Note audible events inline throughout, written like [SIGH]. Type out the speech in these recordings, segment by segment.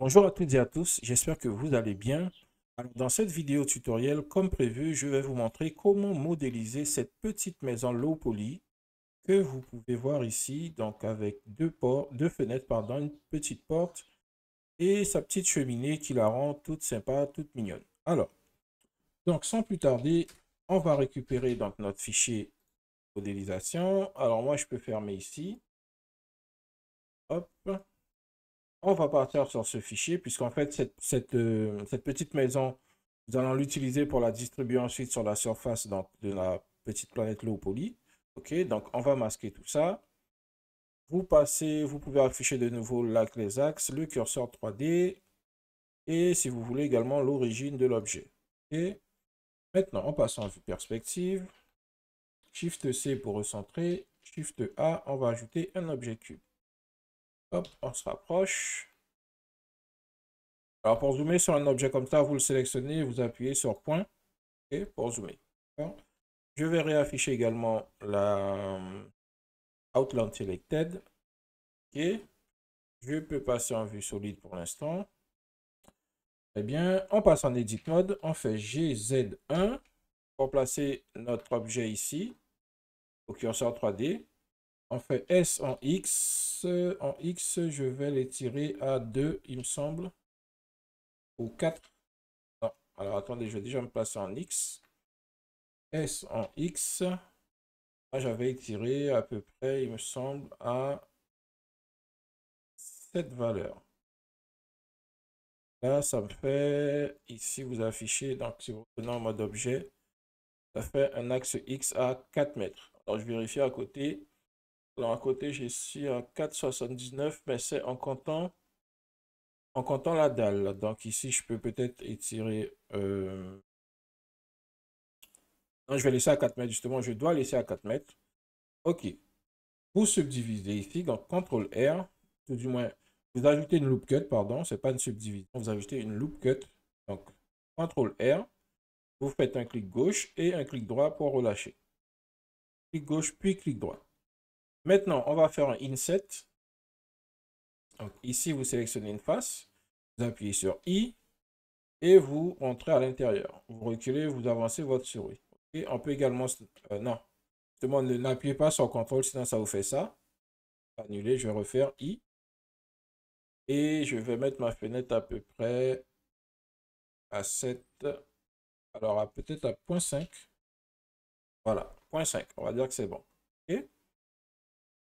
Bonjour à toutes et à tous, j'espère que vous allez bien. dans cette vidéo tutoriel, comme prévu, je vais vous montrer comment modéliser cette petite maison low poly que vous pouvez voir ici, donc avec deux, portes, deux fenêtres, pardon, une petite porte et sa petite cheminée qui la rend toute sympa, toute mignonne. Alors, donc sans plus tarder, on va récupérer donc notre fichier modélisation. Alors moi, je peux fermer ici. on va partir sur ce fichier, puisqu'en fait, euh, cette, petite maison, nous allons l'utiliser pour la distribuer ensuite sur la surface de la petite planète Léopolis. OK, donc on va masquer tout ça. Vous passez, vous pouvez afficher de nouveau l'axe, les axes, le curseur 3D, et si vous voulez également l'origine de l'objet. Et maintenant, en passant en vue perspective. Shift C pour recentrer. Shift A, on va ajouter un objet cube. Hop, on se rapproche. Alors pour zoomer sur un objet comme ça, vous le sélectionnez, vous appuyez sur point et pour zoomer. Je vais réafficher également la euh, Outland Selected. Et je peux passer en vue solide pour l'instant. Et eh bien, on passe en Edit Mode, on fait GZ1 pour placer notre objet ici au curseur 3D. On fait S en X. En X, je vais l'étirer à 2, il me semble. Ou 4. Alors, attendez, je vais déjà me placer en X. S en X. Ah, j'avais tiré à peu près, il me semble, à cette valeur. Là, ça me fait, ici, vous affichez, donc si vous prenez en mode objet, ça fait un axe X à 4 mètres. Alors, je vérifie à côté à côté, j'ai ici à 4,79, mais c'est en comptant, en comptant la dalle. Donc, ici, je peux peut-être étirer... Euh, non, je vais laisser à 4 mètres, justement. Je dois laisser à 4 mètres. OK. Pour subdiviser ici, donc CTRL R, tout du moins, vous ajoutez une loop cut, pardon, c'est pas une subdivision, vous ajoutez une loop cut. Donc, CTRL R, vous faites un clic gauche et un clic droit pour relâcher. Clic gauche, puis clic droit. Maintenant, on va faire un inset. ici, vous sélectionnez une face, vous appuyez sur I et vous entrez à l'intérieur. Vous reculez, vous avancez votre souris. on peut également... Euh, non, justement, n'appuyez pas sur CTRL, sinon ça vous fait ça. Annuler, je vais refaire I. Et je vais mettre ma fenêtre à peu près à 7. Alors, peut-être à 0.5. Voilà, 0.5. On va dire que c'est bon. Okay.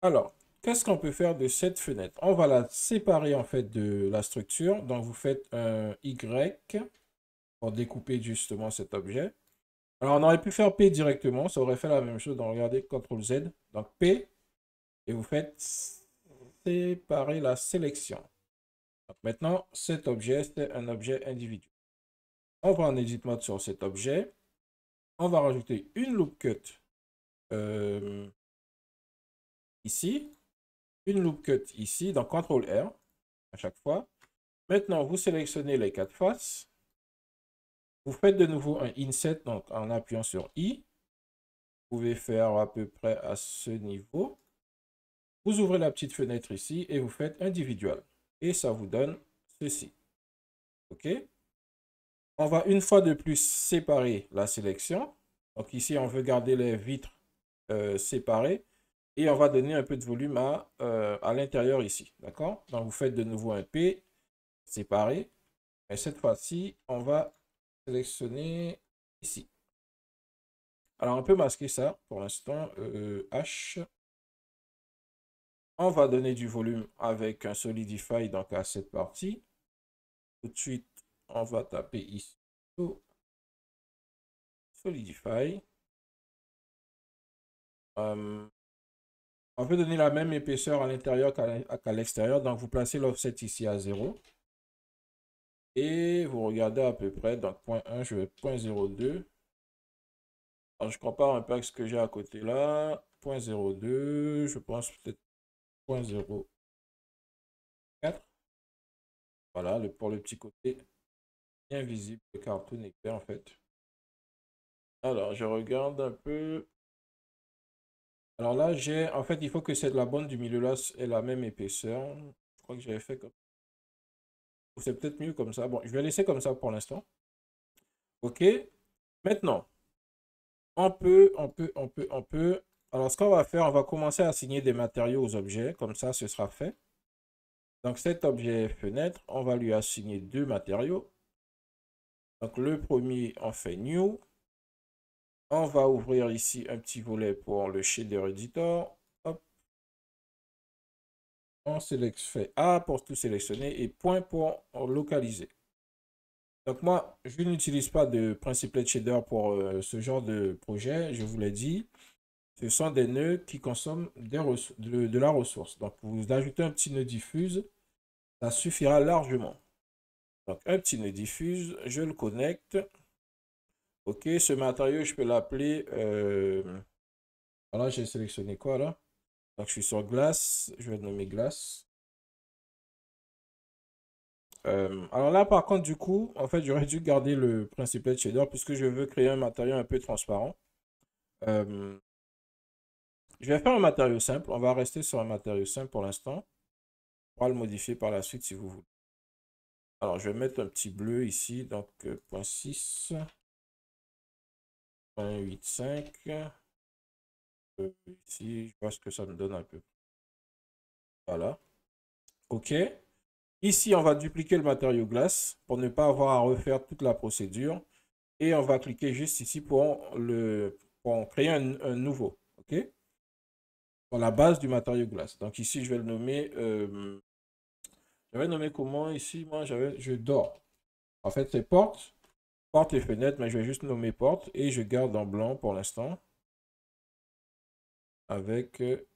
Alors, qu'est-ce qu'on peut faire de cette fenêtre On va la séparer en fait de la structure. Donc, vous faites un Y pour découper justement cet objet. Alors, on aurait pu faire P directement. Ça aurait fait la même chose. Donc, regardez, CTRL Z. Donc, P. Et vous faites séparer la sélection. maintenant, cet objet, c'est un objet individuel. On va en edit mode sur cet objet. On va rajouter une loop cut. Euh, ici, une loop cut ici, dans CTRL R à chaque fois. Maintenant, vous sélectionnez les quatre faces. Vous faites de nouveau un inset donc en appuyant sur I. Vous pouvez faire à peu près à ce niveau. Vous ouvrez la petite fenêtre ici et vous faites individual. Et ça vous donne ceci. OK On va une fois de plus séparer la sélection. Donc ici, on veut garder les vitres euh, séparées. Et on va donner un peu de volume à, euh, à l'intérieur ici. D'accord Donc, vous faites de nouveau un P séparé. et cette fois-ci, on va sélectionner ici. Alors, on peut masquer ça pour l'instant. Euh, H. On va donner du volume avec un Solidify donc à cette partie. Tout de suite, on va taper ici. Solidify. Hum. On veut donner la même épaisseur à l'intérieur qu'à l'extérieur. Donc, vous placez l'offset ici à 0. Et vous regardez à peu près. Donc, point 1, je vais point 0,2. Alors, je compare un peu avec ce que j'ai à côté là. Point 0,2. Je pense peut-être point Voilà, le, pour le petit côté invisible. visible. Le cartoon est en fait. Alors, je regarde un peu. Alors là, j'ai... En fait, il faut que cette, la bande du milieu là ait la même épaisseur. Je crois que j'avais fait comme... C'est peut-être mieux comme ça. Bon, je vais laisser comme ça pour l'instant. OK. Maintenant, on peut, on peut, on peut, on peut... Alors, ce qu'on va faire, on va commencer à assigner des matériaux aux objets. Comme ça, ce sera fait. Donc, cet objet fenêtre, on va lui assigner deux matériaux. Donc, le premier, on fait new. On va ouvrir ici un petit volet pour le shader editor. Hop. On sélectionne fait A pour tout sélectionner et point pour localiser. Donc moi, je n'utilise pas de de shader pour euh, ce genre de projet, je vous l'ai dit. Ce sont des nœuds qui consomment de, de, la ressource. Donc vous ajoutez un petit nœud diffuse, ça suffira largement. Donc un petit nœud diffuse, je le connecte. Ok, ce matériau, je peux l'appeler. Euh... j'ai sélectionné quoi là Donc, je suis sur glace. Je vais nommer glace. Euh, alors là, par contre, du coup, en fait, j'aurais dû garder le principal shader puisque je veux créer un matériau un peu transparent. Euh, je vais faire un matériau simple. On va rester sur un matériau simple pour l'instant. On pourra le modifier par la suite si vous voulez. Alors, je vais mettre un petit bleu ici, donc 0.6. Euh, 1.8.5. 5. Euh, ici, je vois ce que ça me donne un peu. Voilà. OK. Ici, on va dupliquer le matériau glace pour ne pas avoir à refaire toute la procédure. Et on va cliquer juste ici pour, le, pour créer un, nouveau. OK Pour la base du matériau glace. Donc ici, je vais le nommer... Euh, je vais nommer comment ici Moi, j'avais je dors. En fait, c'est porte portes et fenêtres, mais je vais juste nommer porte et je garde en blanc pour l'instant. Avec euh,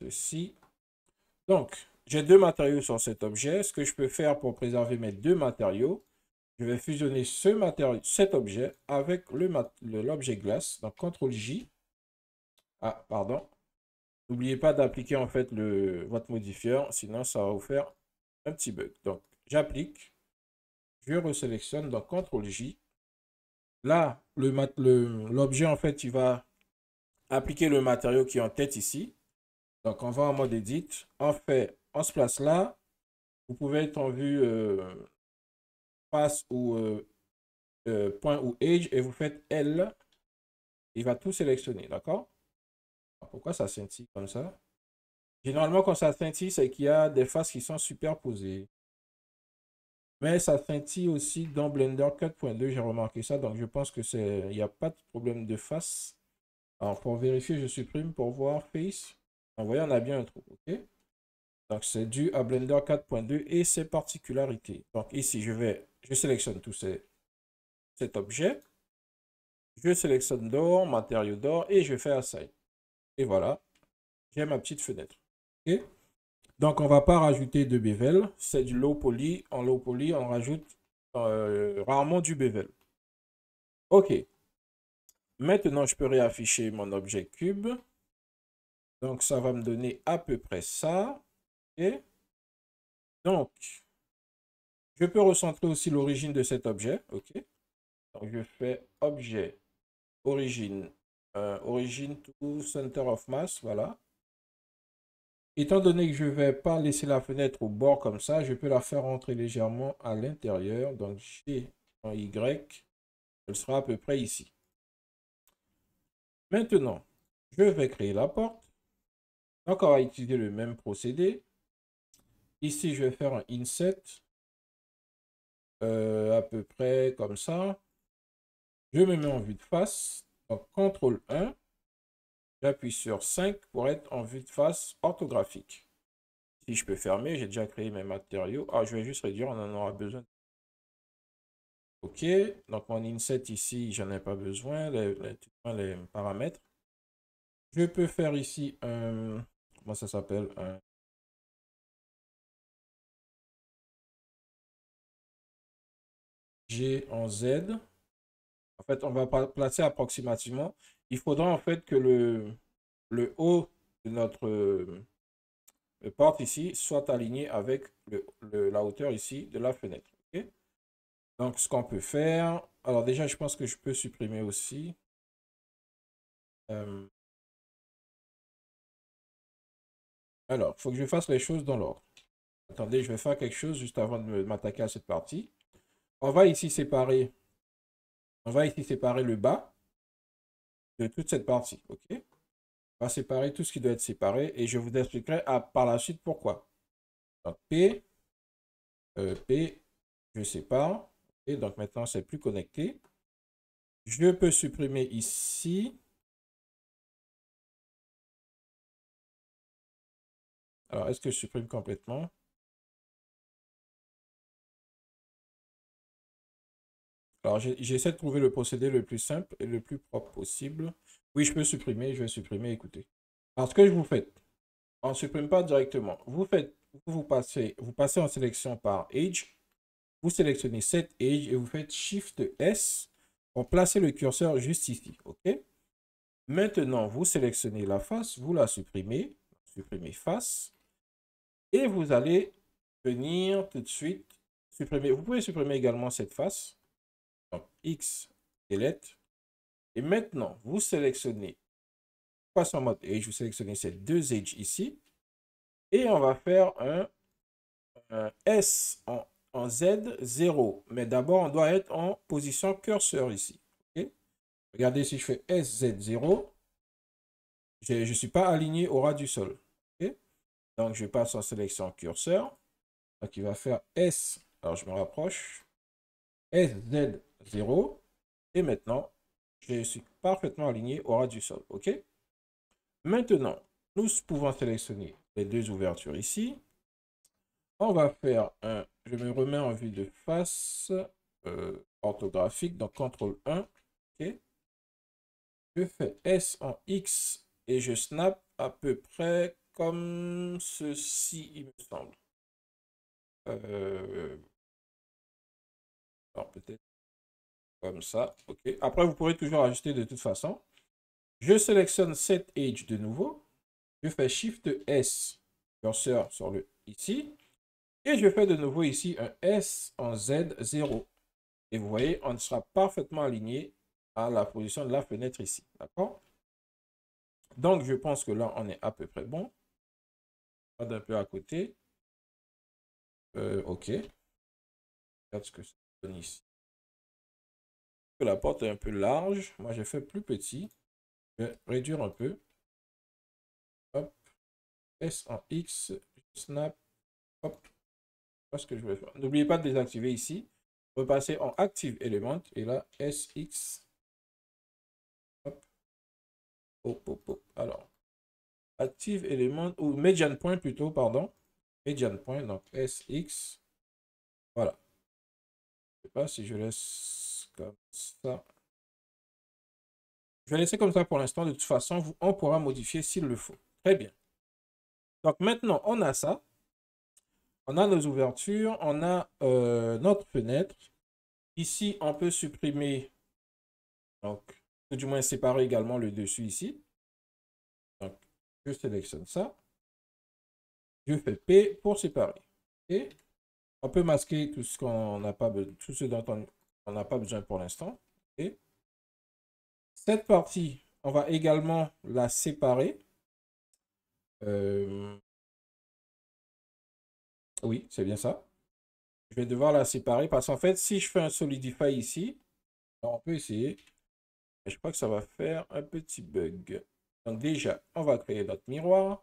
ceci. Donc, j'ai deux matériaux sur cet objet. Ce que je peux faire pour préserver mes deux matériaux, je vais fusionner ce matériau, cet objet avec l'objet glace. Donc, CTRL-J. Ah, pardon. N'oubliez pas d'appliquer en fait le, votre modifieur, sinon ça va vous faire un petit bug. Donc, j'applique je resélectionne, donc CTRL-J. Là, l'objet, en fait, il va appliquer le matériau qui est en tête ici. Donc, on va en mode edit. en fait, on se place là. Vous pouvez être en vue euh, face ou euh, euh, point ou edge et vous faites L. Il va tout sélectionner, d'accord Pourquoi ça scintille comme ça Généralement, quand ça scintille, c'est qu'il y a des faces qui sont superposées. Mais ça scintille aussi dans Blender 4.2, j'ai remarqué ça, donc je pense que il n'y a pas de problème de face. Alors pour vérifier, je supprime pour voir face. vous voyez, on a bien un trou, ok Donc c'est dû à Blender 4.2 et ses particularités. Donc ici, je vais, je sélectionne tout ces, cet objet. Je sélectionne d'or, matériau d'or et je fais assign. Et voilà, j'ai ma petite fenêtre. ok donc, on ne va pas rajouter de bevel. C'est du low poly. En low poly, on rajoute euh, rarement du bevel. OK. Maintenant, je peux réafficher mon objet cube. Donc, ça va me donner à peu près ça. Et donc, je peux recentrer aussi l'origine de cet objet. OK. Donc, je fais objet, origine, euh, origine to center of mass. Voilà. Étant donné que je ne vais pas laisser la fenêtre au bord comme ça, je peux la faire rentrer légèrement à l'intérieur. Donc chez en Y, elle sera à peu près ici. Maintenant, je vais créer la porte. Donc on va utiliser le même procédé. Ici, je vais faire un inset. Euh, à peu près comme ça. Je me mets en vue de face. Donc CTRL 1. J'appuie sur 5 pour être en vue de face orthographique. Si je peux fermer, j'ai déjà créé mes matériaux. Ah, je vais juste réduire, on en aura besoin. OK, donc mon inset ici, j'en ai pas besoin, les, les, paramètres. Je peux faire ici un... Comment ça s'appelle un, G en Z on va placer approximativement. Il faudra en fait que le, le haut de notre euh, porte ici soit aligné avec la hauteur ici de la fenêtre. Donc, ce qu'on peut faire... Alors déjà, je pense que je peux supprimer aussi. Euh, alors, il faut que je fasse les choses dans l'ordre. Attendez, je vais faire quelque chose juste avant de m'attaquer à cette partie. On va ici séparer on va ici séparer le bas de toute cette partie. OK On va séparer tout ce qui doit être séparé et je vous expliquerai par la suite pourquoi. Donc, P, euh, P, je sépare. Et donc maintenant, c'est plus connecté. Je peux supprimer ici. Alors, est-ce que je supprime complètement Alors, j'essaie de trouver le procédé le plus simple et le plus propre possible. Oui, je peux supprimer, je vais supprimer, écoutez. Alors, ce que je vous fais, on ne supprime pas directement. Vous faites, vous passez, vous passez en sélection par Age. Vous sélectionnez cette Age et vous faites Shift S pour placer le curseur juste ici. OK Maintenant, vous sélectionnez la face, vous la supprimez, supprimez face. Et vous allez venir tout de suite supprimer. Vous pouvez supprimer également cette face. Donc, X delete. Et maintenant, vous sélectionnez en mode edge, vous sélectionnez ces deux edges ici. Et on va faire un, S en, Z0. Mais d'abord, on doit être en position curseur ici. Okay? Regardez, si je fais SZ0, je ne suis pas aligné au ras du sol. Donc, je passe en sélection curseur. qui va faire S. Alors, je me rapproche. sz et maintenant, je suis parfaitement aligné au ras du sol. OK Maintenant, nous pouvons sélectionner les deux ouvertures ici. On va faire un... Je me remets en vue de face euh, orthographique. Donc, CTRL 1. et Je fais S en X et je snap à peu près comme ceci, il me semble. Euh, alors, peut-être comme ça. OK. Après, vous pourrez toujours ajuster de toute façon. Je sélectionne cette Edge de nouveau. Je fais Shift S, curseur sur le ici. Et je fais de nouveau ici un S en Z0. Et vous voyez, on sera parfaitement aligné à la position de la fenêtre ici. D'accord Donc, je pense que là, on est à peu près bon. Pas d'un peu à côté. Euh, ok. Regarde ce que ça donne ici la porte est un peu large. Moi, j'ai fait plus petit. Je réduire un peu. Hop. S en X. Snap. Hop. Parce que je vais faire. N'oubliez pas de désactiver ici. Repasser en Active Element. Et là, SX. Hop. Hop, hop, hop. Alors. Active Element. Ou Median Point plutôt, pardon. Median Point. Donc, SX. Voilà. Je sais pas si je laisse ça. Je vais laisser comme ça pour l'instant. De toute façon, on pourra modifier s'il le faut. Très bien. Donc maintenant, on a ça. On a nos ouvertures. On a euh, notre fenêtre. Ici, on peut supprimer, donc, du moins séparer également le dessus ici. je sélectionne ça. Je fais P pour séparer. Et on peut masquer tout ce qu'on n'a pas tout ce dont on on pas besoin pour l'instant. et Cette partie, on va également la séparer. Euh, oui, c'est bien ça. Je vais devoir la séparer parce qu'en fait, si je fais un solidify ici, on peut essayer. Je crois que ça va faire un petit bug. Donc déjà, on va créer notre miroir.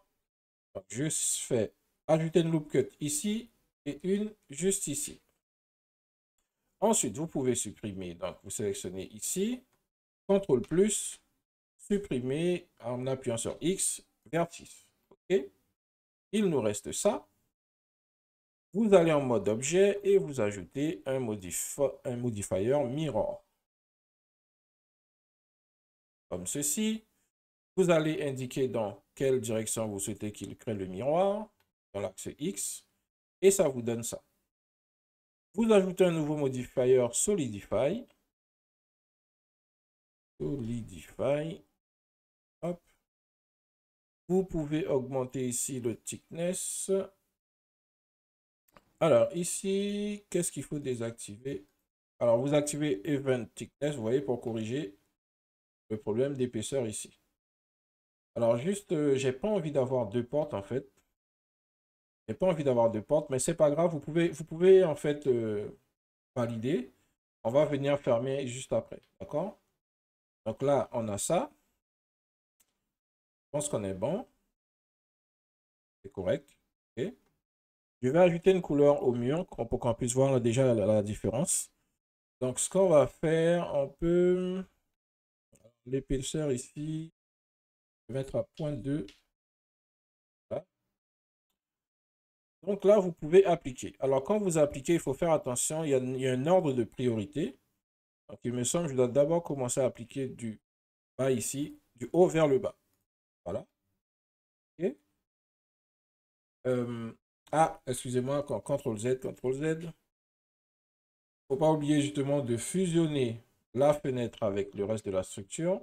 je fais ajouter une loop cut ici et une juste ici. Ensuite, vous pouvez supprimer. Donc, vous sélectionnez ici, CTRL plus, supprimer en appuyant sur X, vertice. OK Il nous reste ça. Vous allez en mode objet et vous ajoutez un, un modifier mirror. Comme ceci. Vous allez indiquer dans quelle direction vous souhaitez qu'il crée le miroir, dans l'axe X, et ça vous donne ça. Vous ajoutez un nouveau modifier Solidify. Solidify. Hop. Vous pouvez augmenter ici le thickness. Alors ici, qu'est-ce qu'il faut désactiver Alors vous activez Event Thickness, vous voyez, pour corriger le problème d'épaisseur ici. Alors juste, euh, j'ai pas envie d'avoir deux portes en fait pas envie d'avoir de porte, mais c'est pas grave. Vous pouvez, vous pouvez en fait euh, valider. On va venir fermer juste après. D'accord Donc là, on a ça. Je pense qu'on est bon. C'est correct. ok Je vais ajouter une couleur au mur pour qu'on puisse voir déjà la, différence. Donc ce qu'on va faire, on peut l'épaisseur ici, mettre à 0.2. Donc là, vous pouvez appliquer. Alors, quand vous appliquez, il faut faire attention, il y a, un ordre de priorité. Donc, il me semble que je dois d'abord commencer à appliquer du bas ici, du haut vers le bas. Voilà. Euh, ah, excusez-moi, CTRL Z, CTRL Z. Il ne faut pas oublier justement de fusionner la fenêtre avec le reste de la structure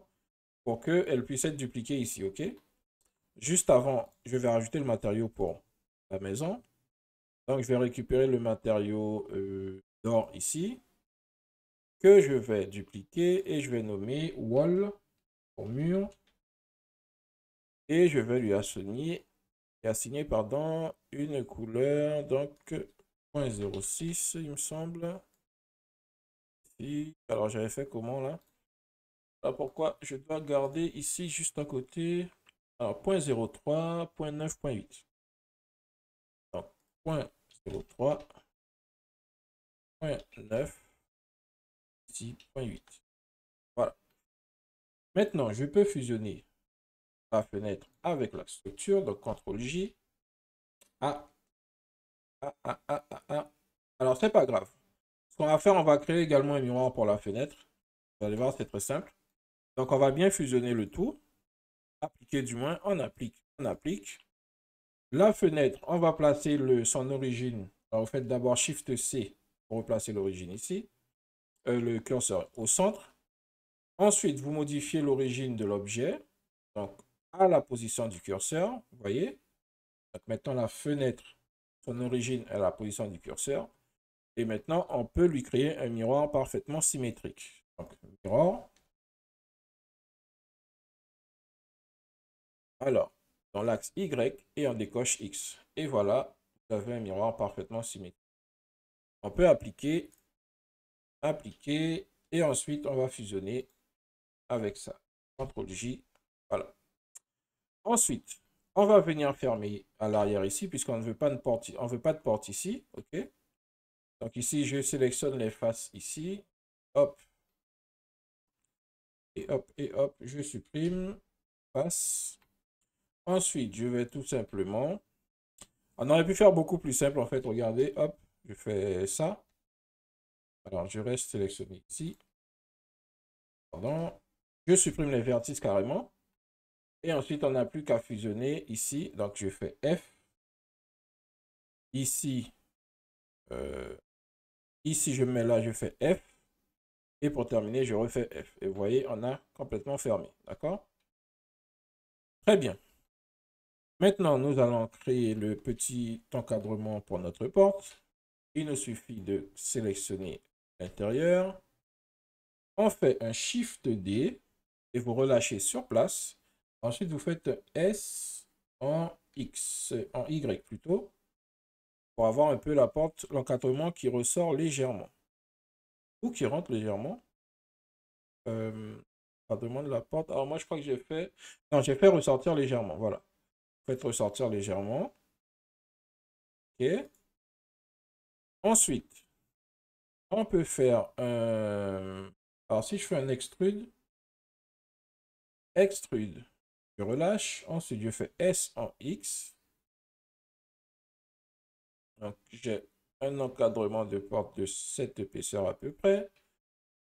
pour qu'elle puisse être dupliquée ici, ok Juste avant, je vais rajouter le matériau pour la maison. Donc, je vais récupérer le matériau euh, d'or ici, que je vais dupliquer et je vais nommer wall pour mur. Et je vais lui assigner, assigner pardon, une couleur, donc 0.06, il me semble. Alors, j'avais fait comment là pourquoi je dois garder ici juste à côté. Alors, 0.03, 0.9, 0.8. Point 03. Ici, Voilà. Maintenant, je peux fusionner la fenêtre avec la structure. Donc, CTRL J. A, Ah, ah, ah, ah, Alors, c'est pas grave. Ce qu'on va faire, on va créer également un miroir pour la fenêtre. Vous allez voir, c'est très simple. Donc, on va bien fusionner le tout. Appliquer du moins, on applique, on applique. La fenêtre, on va placer son origine. Alors, bah, vous faites d'abord Shift C pour replacer l'origine ici. Euh, le curseur au centre. Ensuite, vous modifiez l'origine de l'objet. Donc, à la position du curseur, vous voyez. Donc, maintenant, la fenêtre, son origine à la position du curseur. Et maintenant, on peut lui créer un miroir parfaitement symétrique. Donc, miroir. Alors, dans l'axe Y et on décoche X. Et voilà, vous avez un miroir parfaitement symétrique. On peut appliquer, appliquer, et ensuite on va fusionner avec ça. CTRL J, voilà. Ensuite, on va venir fermer à l'arrière ici, puisqu'on ne veut pas de porte, on veut pas de porte ici, ok Donc ici, je sélectionne les faces ici, hop, et hop, et hop, je supprime, face, Ensuite, je vais tout simplement... On aurait pu faire beaucoup plus simple, en fait. Regardez, hop, je fais ça. Alors, je reste sélectionné ici. Pardon. Je supprime les vertices carrément. Et ensuite, on n'a plus qu'à fusionner ici. Donc, je fais F. Ici, euh, ici, je mets là, je fais F. Et pour terminer, je refais F. Et vous voyez, on a complètement fermé. D'accord Très bien. Maintenant, nous allons créer le petit encadrement pour notre porte. Il nous suffit de sélectionner l'intérieur. On fait un Shift D et vous relâchez sur place. Ensuite, vous faites S en X, en Y plutôt, pour avoir un peu la porte, l'encadrement qui ressort légèrement. Ou qui rentre légèrement. Euh, de la porte. Alors moi, je crois que j'ai fait... Non, j'ai fait ressortir légèrement, voilà. Faites ressortir légèrement. OK. Ensuite, on peut faire un... Alors, si je fais un extrude, extrude, je relâche. Ensuite, je fais S en X. Donc, j'ai un encadrement de porte de cette épaisseur à peu près.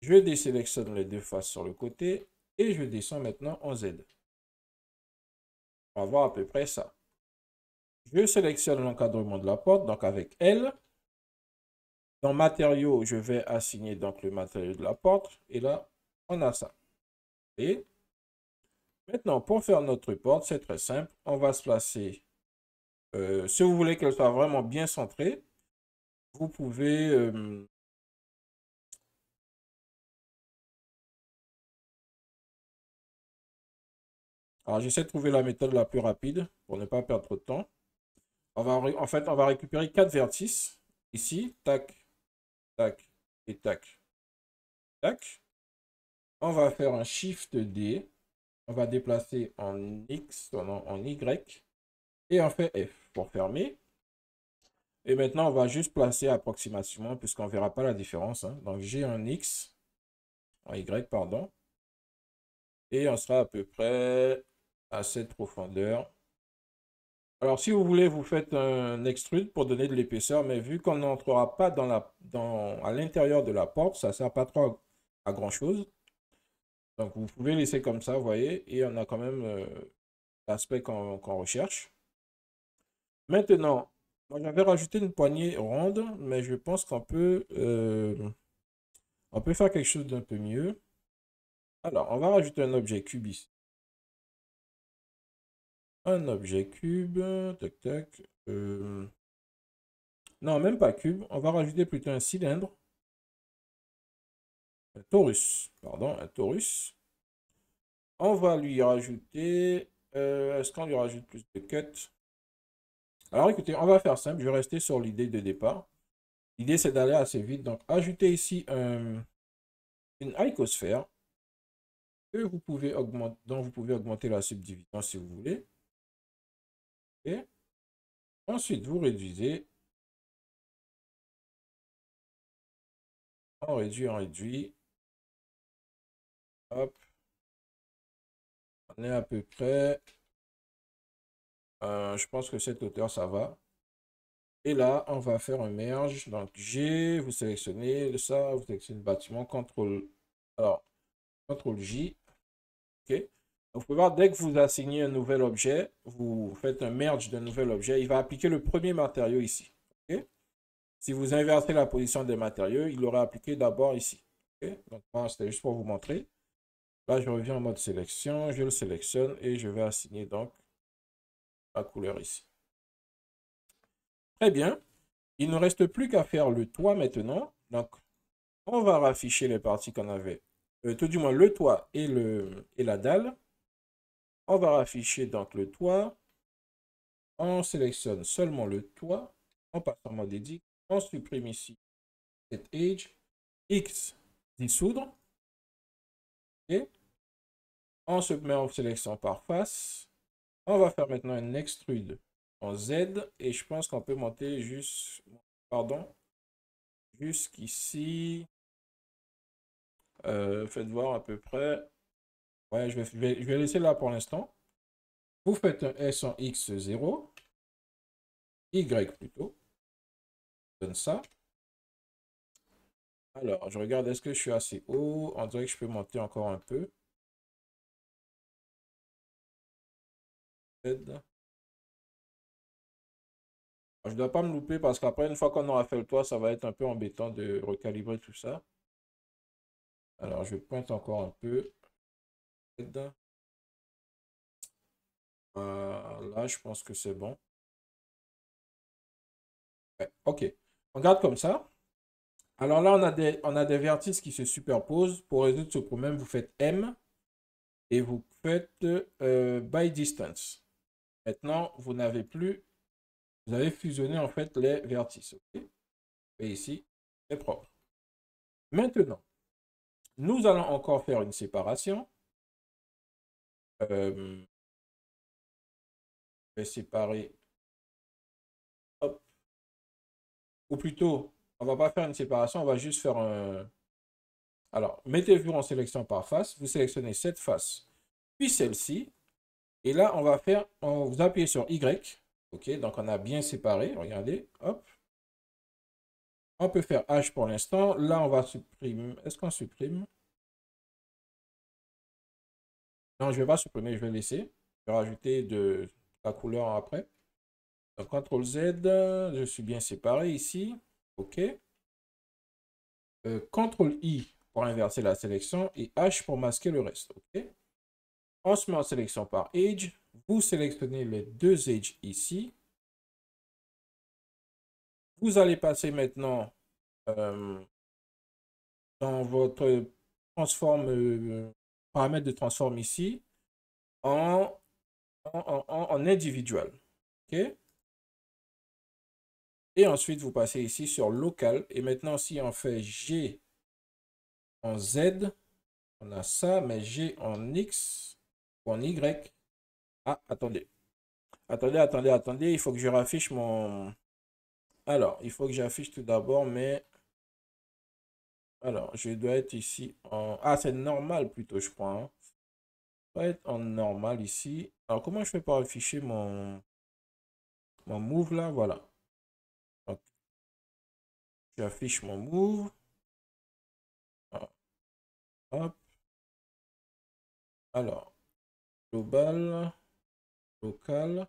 Je désélectionne les deux faces sur le côté et je descends maintenant en Z. On va voir à peu près ça. Je sélectionne l'encadrement de la porte, donc avec L. Dans matériaux, je vais assigner donc le matériau de la porte. Et là, on a ça. Et maintenant, pour faire notre porte, c'est très simple. On va se placer. Euh, si vous voulez qu'elle soit vraiment bien centrée, vous pouvez euh, Alors, j'essaie de trouver la méthode la plus rapide pour ne pas perdre trop de temps. en fait, on va récupérer quatre vertices. Ici, tac, tac et tac, tac. On va faire un shift D. On va déplacer en X, en, en Y. Et on fait F pour fermer. Et maintenant, on va juste placer approximativement, puisqu'on ne verra pas la différence. Hein. Donc, j'ai un X, en Y, pardon. Et on sera à peu près cette profondeur. Alors si vous voulez, vous faites un extrude pour donner de l'épaisseur, mais vu qu'on n'entrera pas dans la, dans, à l'intérieur de la porte, ça sert pas trop à, grand chose. Donc vous pouvez laisser comme ça, voyez, et on a quand même euh, l'aspect qu'on recherche. Maintenant, j'avais rajouté une poignée ronde, mais je pense qu'on peut, euh, on peut faire quelque chose d'un peu mieux. Alors, on va rajouter un objet cube un objet cube. Tac, tac. Euh, non, même pas cube. On va rajouter plutôt un cylindre. Un torus. Pardon, un torus. On va lui rajouter... Euh, est-ce qu'on lui rajoute plus de cut, Alors écoutez, on va faire simple. Je vais rester sur l'idée de départ. L'idée, c'est d'aller assez vite. Donc, ajoutez ici un, une icosphère que vous pouvez augmenter, dont vous pouvez augmenter la subdivision si vous voulez ensuite, vous réduisez. On réduit, on réduit. Hop. On est à peu près. Euh, je pense que cette hauteur, ça va. Et là, on va faire un merge. Donc, G, vous sélectionnez ça, vous sélectionnez le bâtiment, contrôle Alors, contrôle J. OK. Vous pouvez voir, dès que vous assignez un nouvel objet, vous faites un merge d'un nouvel objet, il va appliquer le premier matériau ici. Si vous inversez la position des matériaux, il l'aura appliqué d'abord ici. Donc, c'était juste pour vous montrer. Là, je reviens en mode sélection, je le sélectionne et je vais assigner donc la couleur ici. Très bien. Il ne reste plus qu'à faire le toit maintenant. Donc, on va rafficher les parties qu'on avait. Euh, tout du moins, le toit et, le, et la dalle. On va afficher donc le toit. On sélectionne seulement le toit. On passe en mode edit. On supprime ici cette edge. X, dissoudre. Et On se met en sélection par face. On va faire maintenant une extrude en Z. Et je pense qu'on peut monter juste... Pardon. Jusqu'ici. Euh, faites voir à peu près je vais, je vais, laisser là pour l'instant. Vous faites un S en X0, Y plutôt, donne ça. Alors, je regarde, est-ce que je suis assez haut On dirait que je peux monter encore un peu. Je ne dois pas me louper parce qu'après, une fois qu'on aura fait le toit, ça va être un peu embêtant de recalibrer tout ça. Alors, je pointe encore un peu. Euh, là, je pense que c'est bon. ok. On garde comme ça. Alors là, on a, des, on a des vertices qui se superposent. Pour résoudre ce problème, vous faites M et vous faites euh, by distance. Maintenant, vous n'avez plus, vous avez fusionné en fait les vertices. Et ici, c'est propre. Maintenant, nous allons encore faire une séparation séparer. Ou plutôt, on va pas faire une séparation, on va juste faire un... Alors, mettez-vous en sélection par face, vous sélectionnez cette face, puis celle-ci. Et là, on va faire, on vous appuyez sur Y. OK, donc on a bien séparé, regardez, hop. On peut faire H pour l'instant. Là, on va supprimer. Est-ce qu'on supprime non, je vais pas supprimer, je vais laisser. Je vais rajouter de la couleur après. CTRL Z, je suis bien séparé ici. OK. Euh, CTRL I pour inverser la sélection et H pour masquer le reste. OK. On se met en sélection par Edge. Vous sélectionnez les deux Edges ici. Vous allez passer maintenant euh, dans votre transforme euh, paramètre de transforme ici en, en, individual. Et ensuite, vous passez ici sur local. Et maintenant, si on fait G en Z, on a ça, mais G en X ou en Y. Ah, attendez. Attendez, attendez, attendez. Il faut que je raffiche mon... Alors, il faut que j'affiche tout d'abord mes alors, je dois être ici en... Ah, c'est normal plutôt, je crois. Hein. Je dois être en normal ici. Alors, comment je fais pour afficher mon, mon move là Voilà. j'affiche mon move. Ah. Hop. Alors, global, local,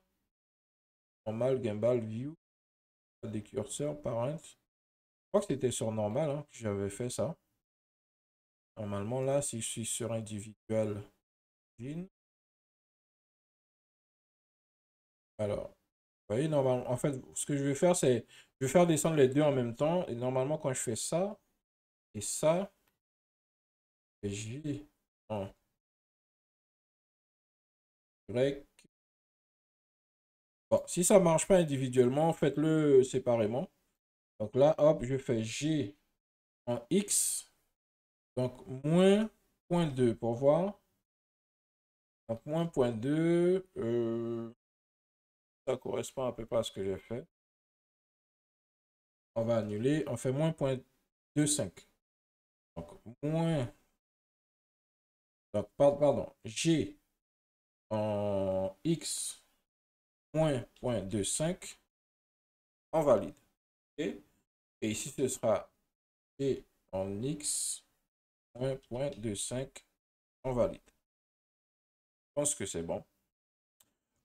normal, gimbal, view, des curseurs, parents que c'était sur normal hein, que j'avais fait ça. Normalement, là, si je suis sur individual, alors, vous voyez, normalement, en fait, ce que je vais faire, c'est, je vais faire descendre les deux en même temps. Et normalement, quand je fais ça et ça, et j'ai en grec. si ça marche pas individuellement, faites-le séparément. Donc là, hop, je fais G en X. Donc, moins 0.2 pour voir. Donc, moins 0.2, euh, ça correspond à peu près à ce que j'ai fait. On va annuler. On fait moins 0.25. Donc, moins... pardon, G en X moins 0.25. On valide. Et ici, ce sera et en X, 1.25, en valide. Je pense que c'est bon.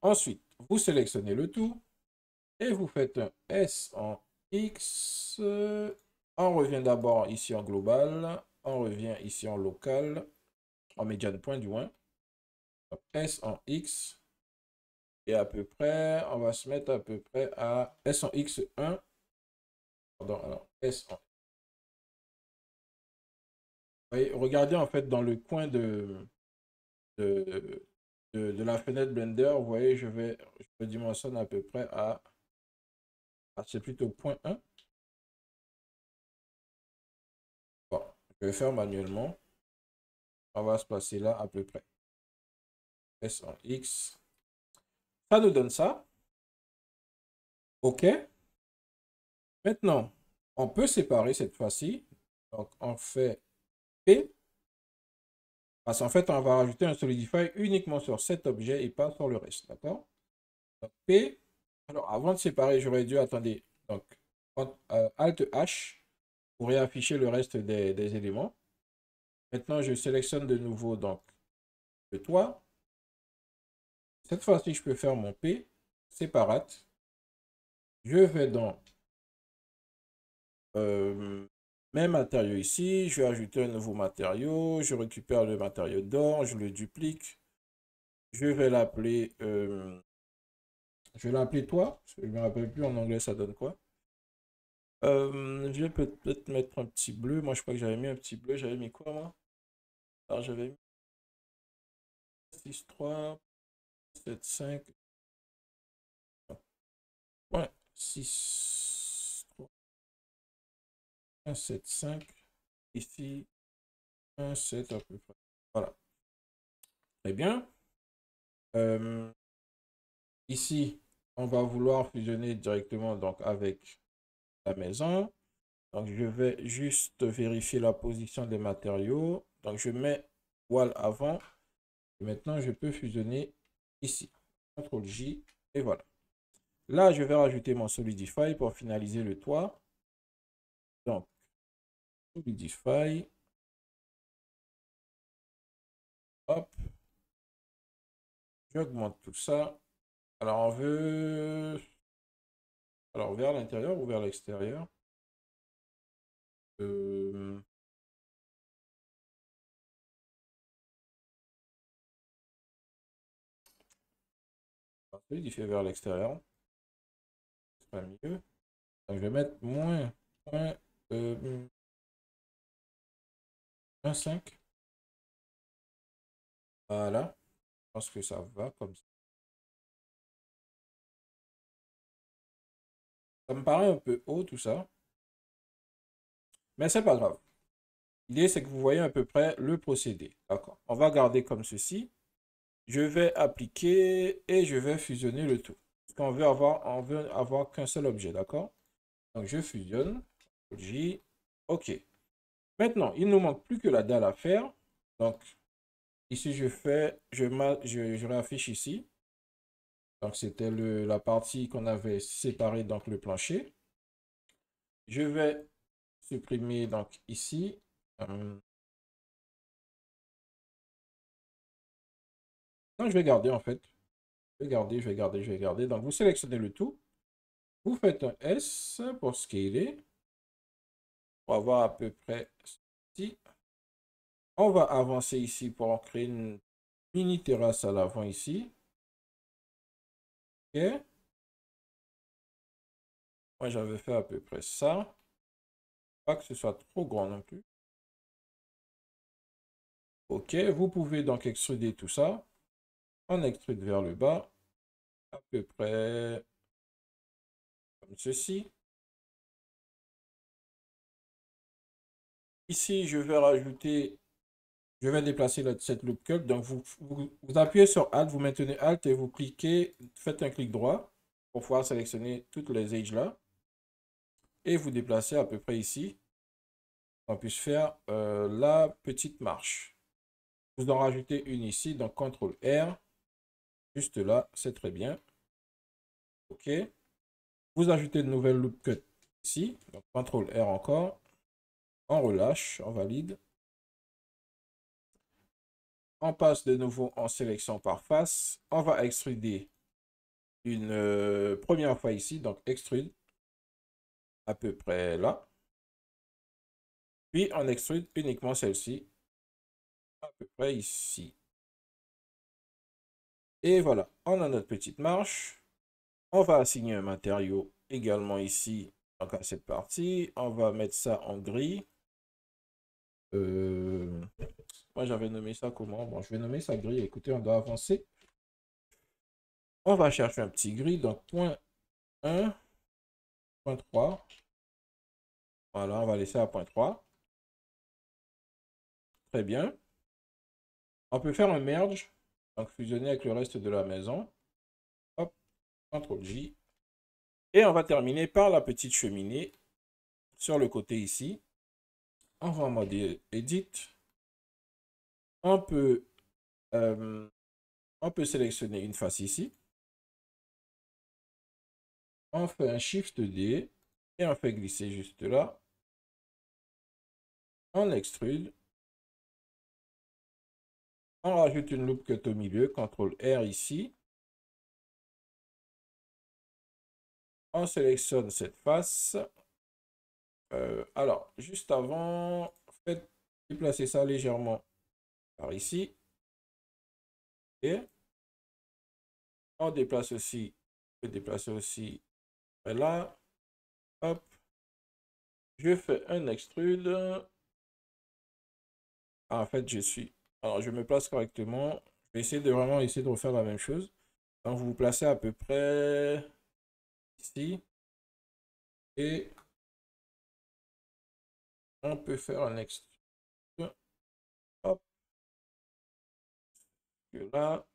Ensuite, vous sélectionnez le tout et vous faites un S en X. On revient d'abord ici en global, on revient ici en local, en médiane point du moins. S en X. Et à peu près, on va se mettre à peu près à S en X1, alors S. regardez en fait dans le coin de, de, la fenêtre Blender, vous voyez, je vais je dimensionne à peu près à, ah, c'est plutôt point 1. Bon, je vais faire manuellement. On va se placer là à peu près. S en X. Ça nous donne ça. OK. Maintenant, on peut séparer cette fois-ci. Donc, on fait P. Parce qu'en fait, on va rajouter un solidify uniquement sur cet objet et pas sur le reste. D'accord Donc, P. Alors, avant de séparer, j'aurais dû, attendez, donc, Alt euh, H pour réafficher le reste des, éléments. Maintenant, je sélectionne de nouveau, donc, le toit. Cette fois-ci, je peux faire mon P séparate. Je vais dans euh, mes matériaux ici, je vais ajouter un nouveau matériau, je récupère le matériau d'or, je le duplique. Je vais l'appeler, euh, je vais l'appeler toi, je ne me rappelle plus en anglais ça donne quoi. Euh, je vais peut-être mettre un petit bleu, moi je crois que j'avais mis un petit bleu, j'avais mis quoi moi Alors j'avais mis 6, 3, 7, 5, 6, 1, 7, 5. Ici, 1, 7, à peu. Voilà. Très bien. Euh, ici, on va vouloir fusionner directement donc, avec la maison. Donc, je vais juste vérifier la position des matériaux. Donc, je mets wall avant. Et maintenant, je peux fusionner ici. CTRL-J et voilà. Là, je vais rajouter mon Solidify pour finaliser le toit. Donc, solidify. Hop. J'augmente tout ça. Alors, on veut... Alors, vers l'intérieur ou vers l'extérieur euh... il fait vers l'extérieur. C'est pas mieux. je vais mettre moins 25. Euh, hmm. Voilà. Je pense que ça va comme ça. Ça me paraît un peu haut tout ça. Mais c'est pas grave. L'idée, c'est que vous voyez à peu près le procédé. D'accord. On va garder comme ceci. Je vais appliquer et je vais fusionner le tout. qu'on veut avoir, on veut avoir qu'un seul objet. D'accord. Donc, je fusionne. J. OK. Maintenant, il ne nous manque plus que la dalle à faire. Donc, ici, je fais, je, réaffiche ici. Donc, c'était la partie qu'on avait séparée, donc le plancher. Je vais supprimer, donc ici. Donc, euh, je vais garder en fait. Je vais garder, je vais garder, je vais garder. Donc, vous sélectionnez le tout. Vous faites un S pour scaler avoir à peu près ceci. On va avancer ici pour créer une mini terrasse à l'avant ici. Ok. Moi, j'avais fait à peu près ça. Pas que ce soit trop grand non plus. Ok, vous pouvez donc extruder tout ça. On extrude vers le bas. À peu près comme ceci. Ici, je vais rajouter, je vais déplacer cette loop cut. Donc, vous, appuyez sur Alt, vous maintenez Alt et vous cliquez, faites un clic droit pour pouvoir sélectionner toutes les edges là. Et vous déplacez à peu près ici. On puisse faire euh, la petite marche. Vous en rajoutez une ici, donc CTRL R. Juste là, c'est très bien. OK. Vous ajoutez une nouvelle loop cut ici. Donc CTRL R encore on relâche, on valide. On passe de nouveau en sélection par face. On va extruder une euh, première fois ici, donc extrude à peu près là. Puis on extrude uniquement celle-ci à peu près ici. Et voilà, on a notre petite marche. On va assigner un matériau également ici, donc à cette partie. On va mettre ça en gris. Euh, moi, j'avais nommé ça comment Bon, je vais nommer ça grille. Écoutez, on doit avancer. On va chercher un petit gris. Donc, point 1, point 3. Voilà, on va laisser à point 3. Très bien. On peut faire un merge. Donc, fusionner avec le reste de la maison. Hop, CTRL J. Et on va terminer par la petite cheminée sur le côté ici on va en mode edit. On peut, sélectionner une face ici. On fait un Shift D et on fait glisser juste là. On extrude. On rajoute une loupe est au milieu, CTRL R ici. On sélectionne cette face, euh, alors, juste avant, faites déplacer ça légèrement par ici. Et on déplace aussi, je déplacer aussi là. Hop. Je fais un extrude. Ah, en fait, je suis. Alors, je me place correctement. Je vais essayer de vraiment essayer de refaire la même chose. Donc, vous vous placez à peu près ici. Et on peut faire un extrude. Hop. là.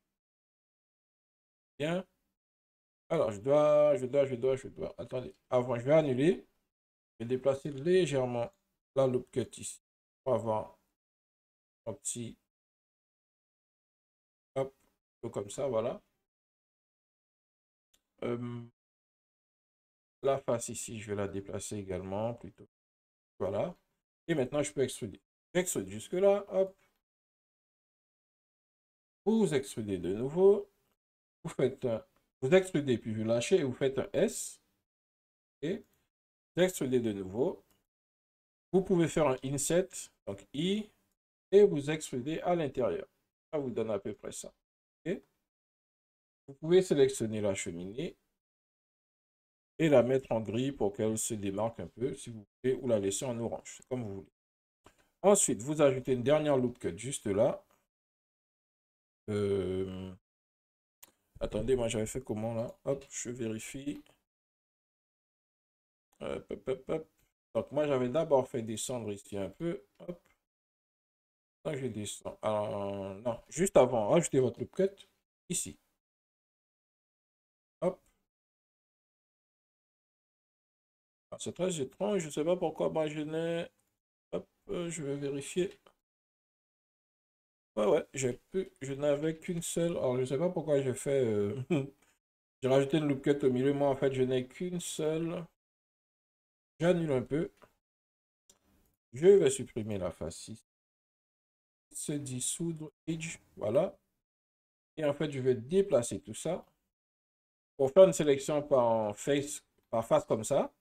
Bien. Alors, je dois, je dois, je dois, je dois. Attendez. Avant, je vais annuler. Je vais déplacer légèrement la loop cut ici. Pour avoir un petit. Hop. Comme ça, voilà. Hum. la face ici, je vais la déplacer également plutôt. Voilà. Et maintenant, je peux extruder. J'extrude jusque-là, hop. Vous extrudez de nouveau. Vous faites un, vous extrudez, puis vous lâchez et vous faites un S. Et vous extrudez de nouveau. Vous pouvez faire un inset, donc I, et vous extrudez à l'intérieur. Ça vous donne à peu près ça. et Vous pouvez sélectionner la cheminée la mettre en gris pour qu'elle se démarque un peu, si vous voulez, ou la laisser en orange, comme vous voulez. Ensuite, vous ajoutez une dernière loop cut juste là. Euh, attendez, moi j'avais fait comment là Hop, je vérifie. Donc moi j'avais d'abord fait descendre ici un peu. Hop. je ah, juste avant, ajoutez votre loop cut ici. C'est très étrange, je ne sais pas pourquoi. Moi, je n'ai. Hop, euh, je vais vérifier. Ouais, ouais, j'ai je n'avais qu'une seule. Alors, je sais pas pourquoi j'ai fait. Euh, [LAUGHS] j'ai rajouté une cut au milieu. Moi, en fait, je n'ai qu'une seule. J'annule un peu. Je vais supprimer la face Se dissoudre. Edge. Voilà. Et en fait, je vais déplacer tout ça. Pour faire une sélection par face, par face comme ça.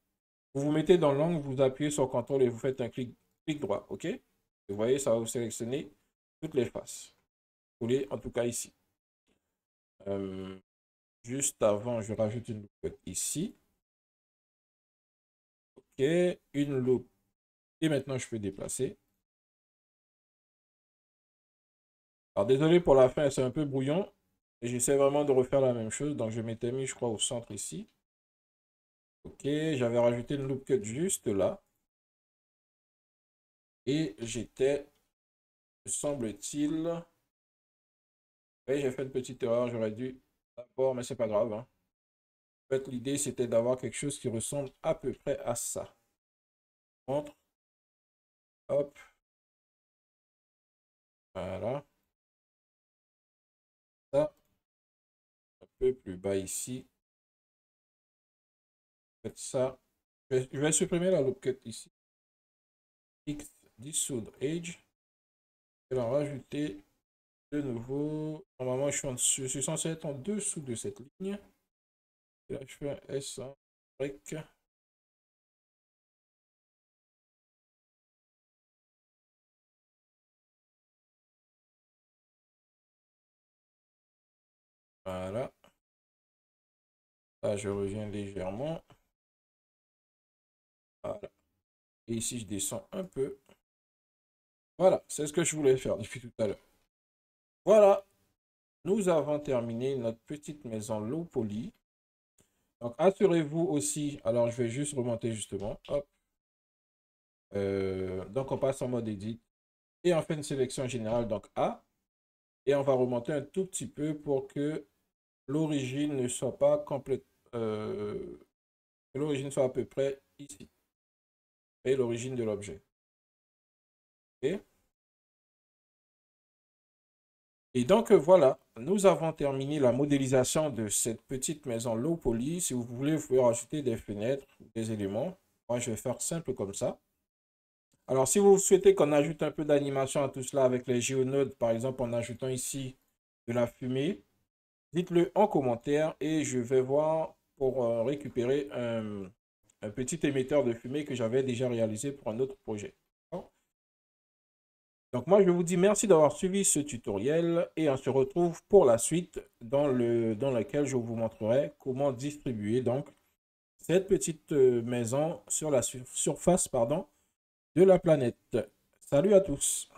Vous vous mettez dans l'angle, vous appuyez sur contrôle et vous faites un clic, clic droit, ok Vous voyez, ça va vous sélectionner toutes les faces. Vous voulez, en tout cas ici. Euh, juste avant, je rajoute une loupe ici. Ok, une loupe. Et maintenant, je peux déplacer. Alors, désolé pour la fin, c'est un peu brouillon. J'essaie vraiment de refaire la même chose. Donc, je m'étais mis, je crois, au centre ici. Ok, j'avais rajouté le loop cut juste là. Et j'étais, semble-t-il... j'ai fait une petite erreur, j'aurais dû d'abord, mais c'est pas grave. Hein. En fait, l'idée, c'était d'avoir quelque chose qui ressemble à peu près à ça. Entre. Hop. Voilà. Ça. Un peu plus bas ici ça. Je vais, supprimer la loop cut ici. X, dissoudre, age. Et vais rajouter de nouveau. Normalement, je suis, en, je suis censé être en dessous de cette ligne. Et là, je fais un S, break. Voilà. Là, je reviens légèrement. Et ici, je descends un peu. Voilà, c'est ce que je voulais faire depuis tout à l'heure. Voilà, nous avons terminé notre petite maison low poly. Donc, assurez-vous aussi. Alors, je vais juste remonter justement. Euh, donc, on passe en mode edit. Et on fait une sélection générale, donc A. Et on va remonter un tout petit peu pour que l'origine ne soit pas complète. Euh, l'origine soit à peu près ici l'origine de l'objet. Et donc voilà, nous avons terminé la modélisation de cette petite maison low poly. Si vous voulez, vous rajouter des fenêtres, des éléments. Moi, je vais faire simple comme ça. Alors, si vous souhaitez qu'on ajoute un peu d'animation à tout cela avec les géonodes, par exemple en ajoutant ici de la fumée, dites-le en commentaire et je vais voir pour euh, récupérer un, petit émetteur de fumée que j'avais déjà réalisé pour un autre projet. Donc moi, je vous dis merci d'avoir suivi ce tutoriel et on se retrouve pour la suite dans, le, dans laquelle je vous montrerai comment distribuer donc cette petite euh, maison sur la surface pardon, de la planète. Salut à tous